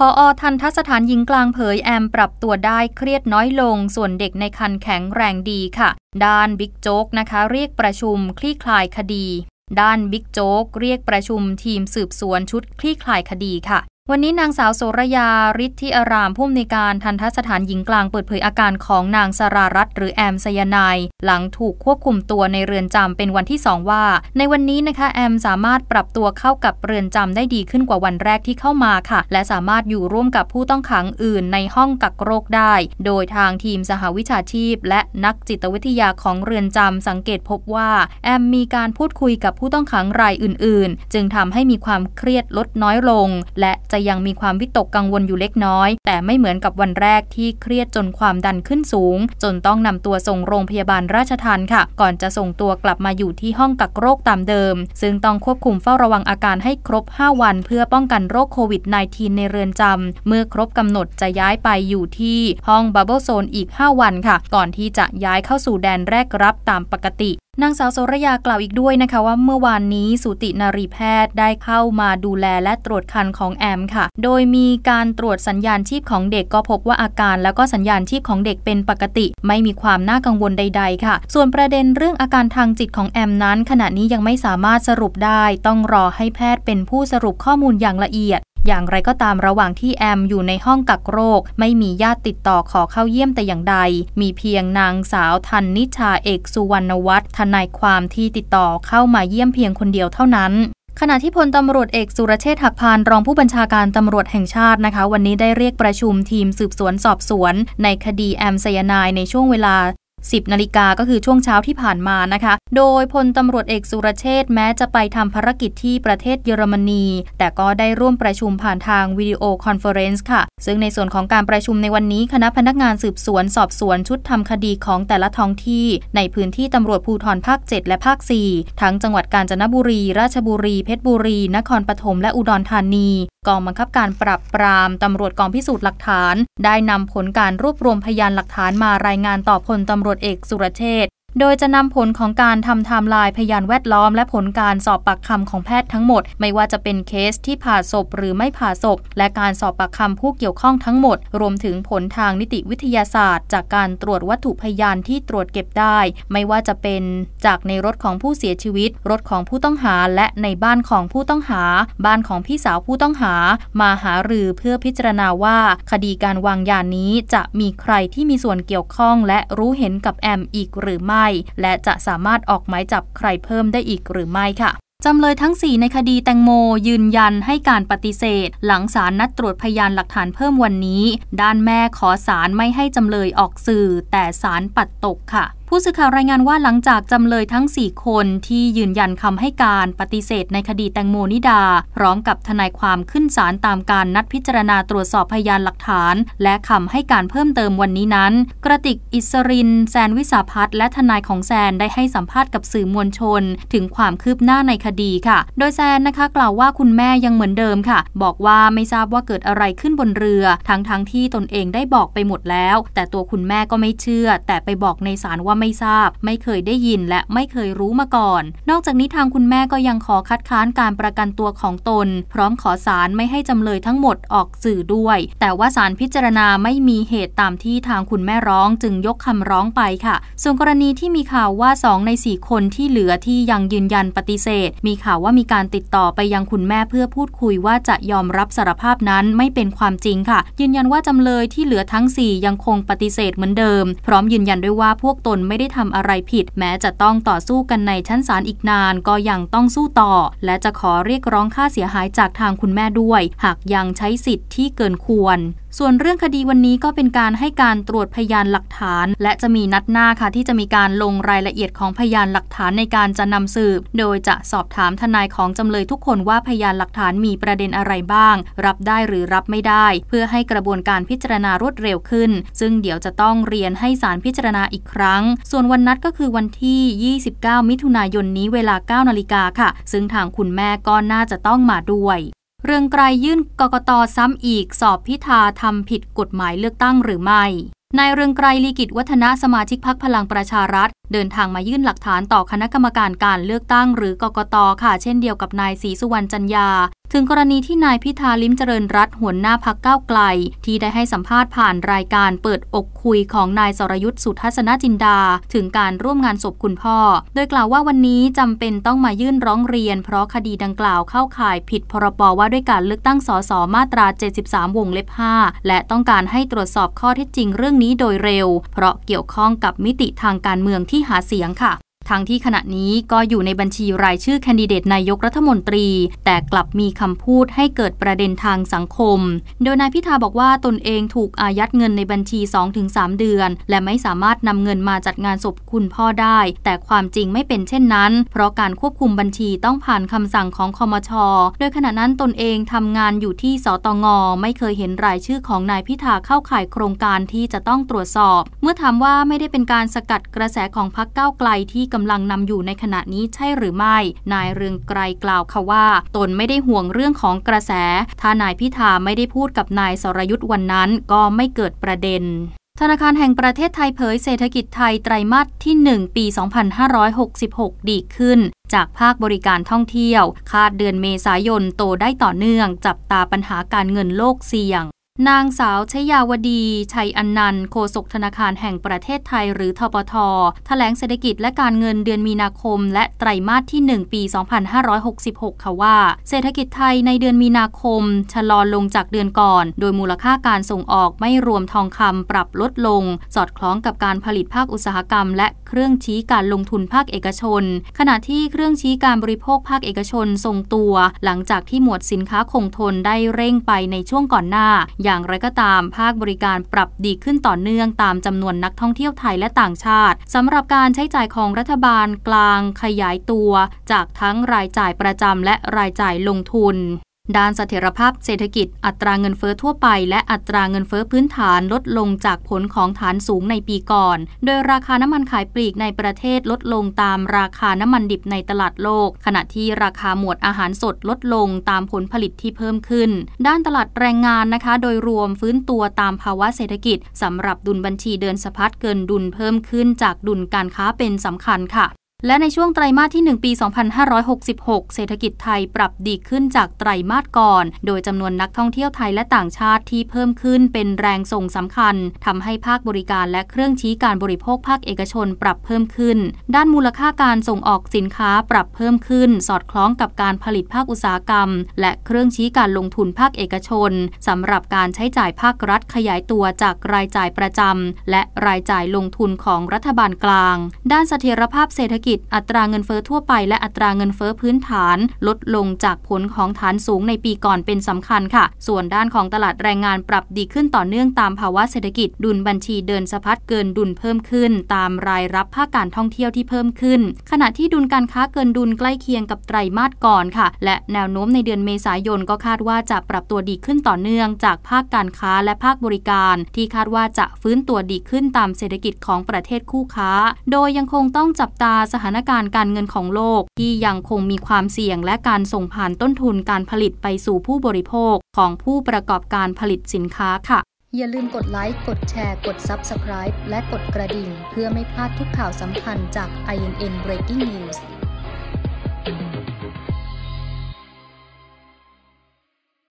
พออทันทสถานหญิงกลางเผยแอมปรับตัวได้เครียดน้อยลง ส่วนเด็กในคันแข็งแรงดีค่ะ ด้านบิ๊กโจ๊ก นะคะ เรียกประชุมคลี่คลายคดี ด้านบิ๊กโจ๊ก เรียกประชุมทีมสืบสวนชุดคลี่คลายคดีค่ะวันนี้นางสาวโสรยาฤทธิอาราม ผู้อำนวยการทันทสถานหญิงกลางเปิดเผยอาการของนางสรารัตหรือแอมสยนายหลังถูกควบคุมตัวในเรือนจำเป็นวันที่2ว่า ในวันนี้นะคะแอมสามารถปรับตัวเข้ากับ เรือนจำได้ดีขึ้นกว่าวันแรกที่เข้ามาค่ะ และสามารถอยู่ร่วมกับผู้ต้องขังอื่นในห้องกักโรคได้ โดยทางทีมสหวิชาชีพ และนักจิตวิทยาของเรือนจำสังเกตพบว่า แอมมีการพูดคุยกับผู้ต้องขังรายอื่น ๆ จึงทำให้มีความเครียดลดน้อยลง และจะยังมีความวิตกกังวลอยู่เล็กน้อย แต่ไม่เหมือนกับวันแรกที่เครียดจนความดันขึ้นสูง จนต้องนำตัวส่งโรงพยาบาลราชทานค่ะ ก่อนจะส่งตัวกลับมาอยู่ที่ห้องกักโรคตามเดิม ซึ่งต้องควบคุมเฝ้าระวังอาการให้ครบ 5 วันเพื่อป้องกันโรคโควิด -19 ในเรือนจำ เมื่อครบกำหนดจะย้ายไปอยู่ที่ห้องบับเบิลโซนอีก 5 วันค่ะ ก่อนที่จะย้ายเข้าสู่แดนแรกรับตามปกตินางสาวโสรยากล่าวอีกด้วยนะคะว่าเมื่อวานนี้สุตินารีแพทย์ได้เข้ามาดูแลและตรวจคันของแอมค่ะ โดยมีการตรวจสัญญาณชีพของเด็กก็พบว่าอาการแล้วก็สัญญาณชีพของเด็กเป็นปกติ ไม่มีความน่ากังวลใด ๆ ค่ะ ส่วนประเด็นเรื่องอาการทางจิตของแอมนั้น ขณะนี้ยังไม่สามารถสรุปได้ ต้องรอให้แพทย์เป็นผู้สรุปข้อมูลอย่างละเอียดอย่างไรก็ตามระหว่างที่แอมอยู่ในห้องกักโรค ไม่มีญาติติดต่อขอเข้าเยี่ยมแต่อย่างใด มีเพียงนางสาวทันนิชาเอกสุวรรณวัฒน์ทนายความที่ติดต่อเข้ามาเยี่ยมเพียงคนเดียวเท่านั้น ขณะที่พลตำรวจเอกสุรเชษฐ์หักพานรองผู้บัญชาการตำรวจแห่งชาตินะคะ วันนี้ได้เรียกประชุมทีมสืบสวน สอบสวน ในคดีแอมไซยานายในช่วงเวลา10นาฬิกาก็คือช่วงเช้าที่ผ่านมานะคะ โดยพลตำรวจเอกสุรเชษแม้จะไปทำภารกิจที่ประเทศเยอรมนี แต่ก็ได้ร่วมประชุมผ่านทางวิดีโอคอนเฟอเรนซ์ค่ะ ซึ่งในส่วนของการประชุมในวันนี้คณะพนักงานสืบสวน สอบสวนชุดทำคดีของแต่ละท้องที่ในพื้นที่ตำรวจภูธรภาค 7 และภาค 4 ทั้งจังหวัดกาญจนบุรี ราชบุรี เพชรบุรี นครปฐม และอุดรธานีกองบังคับการปรับปรามตำรวจกองพิสูจน์หลักฐาน ได้นำผลการรวบรวมพยานหลักฐานมารายงานต่อพลตำรวจจเอกสุรเชษโดยจะนำผลของการทำไทม์ไลน์พยานแวดล้อม และผลการสอบปากคำของแพทย์ทั้งหมด ไม่ว่าจะเป็นเคสที่ผ่าศพหรือไม่ผ่าศพ และการสอบปากคำผู้เกี่ยวข้องทั้งหมด รวมถึงผลทางนิติวิทยาศาสตร์ จากการตรวจวัตถุพยานที่ตรวจเก็บได้ ไม่ว่าจะเป็นจากในรถของผู้เสียชีวิต รถของผู้ต้องหา และในบ้านของผู้ต้องหา บ้านของพี่สาวผู้ต้องหา มาหารือเพื่อพิจารณาว่า คดีการวางยานี้จะมีใครที่มีส่วนเกี่ยวข้องและรู้เห็นกับแอมอีกหรือไม่และจะสามารถออกหมายจับใครเพิ่มได้อีกหรือไม่ค่ะ จำเลยทั้ง 4 ในคดีแตงโมยืนยันให้การปฏิเสธ หลังศาลนัดตรวจพยานหลักฐานเพิ่มวันนี้ ด้านแม่ขอศาลไม่ให้จำเลยออกสื่อแต่ศาลปัดตกค่ะผู้สื่อข่าวรายงานว่าหลังจากจำเลยทั้ง 4 คนที่ยืนยันคำให้การปฏิเสธในคดีแตงโมนิดาพร้อมกับทนายความขึ้นศาลตามการนัดพิจารณาตรวจสอบพยานหลักฐาน และคำให้การเพิ่มเติมวันนี้นั้น กระติกอิสริน แซนวิสาพัฒน์และทนายของแซน ได้ให้สัมภาษณ์กับสื่อมวลชน ถึงความคืบหน้าในคดีค่ะ โดยแซนนะคะกล่าวว่าคุณแม่ยังเหมือนเดิมค่ะ บอกว่าไม่ทราบว่าเกิดอะไรขึ้นบนเรือ ทั้งทั้งที่ตนเองได้บอกไปหมดแล้ว แต่ตัวคุณแม่ก็ไม่เชื่อ แต่ไปบอกในศาลว่าไม่ทราบ ไม่เคยได้ยินและไม่เคยรู้มาก่อน นอกจากนี้ทางคุณแม่ก็ยังขอคัดค้านการประกันตัวของตน พร้อมขอศาลไม่ให้จำเลยทั้งหมดออกสื่อด้วย แต่ว่าศาลพิจารณาไม่มีเหตุตามที่ทางคุณแม่ร้องจึงยกคำร้องไปค่ะส่วนกรณีที่มีข่าวว่า 2 ใน4คนที่เหลือที่ยังยืนยันปฏิเสธ มีข่าวว่ามีการติดต่อไปยังคุณแม่เพื่อพูดคุยว่าจะยอมรับสารภาพนั้นไม่เป็นความจริงค่ะ ยืนยันว่าจำเลยที่เหลือทั้ง 4 ยังคงปฏิเสธเหมือนเดิมพร้อมยืนยันด้วยว่าพวกตนไม่ไม่ได้ทำอะไรผิด แม้จะต้องต่อสู้กันในชั้นศาลอีกนานก็ยังต้องสู้ต่อ และจะขอเรียกร้องค่าเสียหายจากทางคุณแม่ด้วย หากยังใช้สิทธิ์ที่เกินควรส่วนเรื่องคดีวันนี้ก็เป็นการให้การตรวจพยานหลักฐาน และจะมีนัดหน้าค่ะที่จะมีการลงรายละเอียดของพยานหลักฐานในการจะนำสืบ โดยจะสอบถามทนายของจำเลยทุกคนว่าพยานหลักฐานมีประเด็นอะไรบ้าง รับได้หรือรับไม่ได้ เพื่อให้กระบวนการพิจารณารวดเร็วขึ้น ซึ่งเดี๋ยวจะต้องเรียนให้ศาลพิจารณาอีกครั้ง ส่วนวันนัดก็คือวันที่ 29 มิถุนายนนี้เวลา 9 นาฬิกาค่ะ ซึ่งทางคุณแม่ก็น่าจะต้องมาด้วยเรื่องไกลยื่นกกตซ้ำอีกสอบพิธาทำผิดกฎหมายเลือกตั้งหรือไม่นายเรืองไกรลีกิจวัฒนะสมาชิกพักพลังประชารัฐ เดินทางมายื่นหลักฐานต่อคณะกรรมการการเลือกตั้งหรือกกตค่ะเช่นเดียวกับนายศรีสุวรรณจันยาถึงกรณีที่นายพิธาลิมเจริญรัตหัวหน้าพักก้าวไกล ที่ได้ให้สัมภาษณ์ผ่านรายการเปิดอกคุยของนายสรยุทธ์สุทัศนจินดา ถึงการร่วมงานศพคุณพ่อ โดยกล่าวว่าวันนี้จำเป็นต้องมายื่นร้องเรียน เพราะคดีดังกล่าวเข้าข่ายผิดพรบว่าด้วยการเลือกตั้งสสมาตรา 73 วงเล็บ 5 และต้องการให้ตรวจสอบข้อเท็จจริงเรื่องนี้โดยเร็ว เพราะเกี่ยวข้องกับมิติทางการเมืองที่หาเสียงค่ะทั้งที่ขณะนี้ก็อยู่ในบัญชีรายชื่อ แคนดิเดตนายกรัฐมนตรี แต่กลับมีคำพูดให้เกิดประเด็นทางสังคม โดยนายพิธาบอกว่าตนเองถูกอายัดเงินในบัญชี 2-3 เดือน และไม่สามารถนำเงินมาจัดงานศพคุณพ่อได้ แต่ความจริงไม่เป็นเช่นนั้น เพราะการควบคุมบัญชีต้องผ่านคำสั่งของคอมช โดยขณะนั้นตนเองทำงานอยู่ที่สตง ไม่เคยเห็นรายชื่อของนายพิธาเข้าข่ายโครงการที่จะต้องตรวจสอบ เมื่อถามว่าไม่ได้เป็นการสกัดกระแสของพักเก้าไกลที่กำลังนำอยู่ในขณะนี้ใช่หรือไม่ นายเรืองไกรกล่าวค่ะว่า ตนไม่ได้ห่วงเรื่องของกระแส ถ้านายพิธาไม่ได้พูดกับนายสรยุทธ์วันนั้นก็ไม่เกิดประเด็น ธนาคารแห่งประเทศไทยเผยเศรษฐกิจไทยไตรมาสที่ 1 ปี 2566 ดีขึ้น จากภาคบริการท่องเที่ยว คาดเดือนเมษายนโตได้ต่อเนื่อง จับตาปัญหาการเงินโลกเสี่ยงนางสาวชยาวดี ชัยอันนันโฆษกธนาคารแห่งประเทศไทยหรือทปท แถลงเศรษฐกิจและการเงินเดือนมีนาคม และไตรมาสที่ 1 ปี 2566ค่ะว่า เศรษฐกิจไทยในเดือนมีนาคมชะลอลงจากเดือนก่อน โดยมูลค่าการส่งออกไม่รวมทองคำปรับลดลง สอดคล้องกับการผลิตภาคอุตสาหกรรม และเครื่องชี้การลงทุนภาคเอกชน ขณะที่เครื่องชี้การบริโภคภาคเอกชนทรงตัว หลังจากที่หมวดสินค้าคงทนได้เร่งไปในช่วงก่อนหน้าอย่างไรก็ตามภาคบริการปรับดีขึ้นต่อเนื่องตามจำนวนนักท่องเที่ยวไทยและต่างชาติสำหรับการใช้จ่ายของรัฐบาลกลางขยายตัว จากทั้งรายจ่ายประจำและรายจ่ายลงทุนด้านเสถียรภาพเศรษฐกิจอัตราเงินเฟอ้อทั่วไปและอัตราเงินเฟอ้อพื้นฐานลดลงจากผลของฐานสูงในปีก่อน โดยราคาน้ำมันขายปลีกในประเทศลดลงตามราคาน้ำมันดิบในตลาดโลก ขณะที่ราคาหมวดอาหารสดลดลงตามผลผลิตที่เพิ่มขึ้น ด้านตลาดแรงงานนะคะ โดยรวมฟื้นตัวตามภาวะเศรษฐกิจสำหรับดุลบัญชีเดินสะพัดเกินดุลเพิ่มขึ้นจากดุลการค้าเป็นสำคัญค่ะและในช่วงไตรมาสที่ 1 ปี 2566 เศรษฐกิจไทยปรับดีขึ้นจากไตรมาสก่อน โดยจำนวนนักท่องเที่ยวไทยและต่างชาติที่เพิ่มขึ้นเป็นแรงส่งสำคัญ ทำให้ภาคบริการและเครื่องชี้การบริโภคภาคเอกชนปรับเพิ่มขึ้น ด้านมูลค่าการส่งออกสินค้าปรับเพิ่มขึ้น สอดคล้องกับการผลิตภาคอุตสาหกรรม และเครื่องชี้การลงทุนภาคเอกชนสำหรับการใช้จ่ายภาครัฐขยายตัวจากรายจ่ายประจำและรายจ่ายลงทุนของรัฐบาลกลาง ด้านเสถียรภาพเศรษฐกิจจอัตราเงินเฟอ้อทั่วไปและอัตราเงินเฟอ้อพื้นฐานลดลงจากผลของฐานสูงในปีก่อนเป็นสำคัญค่ะ ส่วนด้านของตลาดแรงงานปรับดีขึ้นต่อเนื่องตามภาวะเศรษฐกิจ ดุลบัญชีเดินสะพัดเกินดุลเพิ่มขึ้น ตามรายรับภาคการท่องเที่ยวที่เพิ่มขึ้น ขณะที่ดุลการค้าเกินดุลใกล้เคียงกับไตรมาสก่อนค่ะ และแนวโน้มในเดือนเมษายนก็คาดว่าจะปรับตัวดีขึ้นต่อเนื่องจากภาคการค้าและภาคบริการ ที่คาดว่าจะฟื้นตัวดีขึ้นตามเศรษฐกิจของประเทศคู่ค้า โดยยังคงต้องจับตาสถานการณ์การเงินของโลกที่ยังคงมีความเสี่ยงและการส่งผ่านต้นทุนการผลิตไปสู่ผู้บริโภคของผู้ประกอบการผลิตสินค้าค่ะ อย่าลืมกดไลค์ กดแชร์ กด Subscribe และกดกระดิ่งเพื่อไม่พลาดทุกข่าวสำคัญจาก INN Breaking News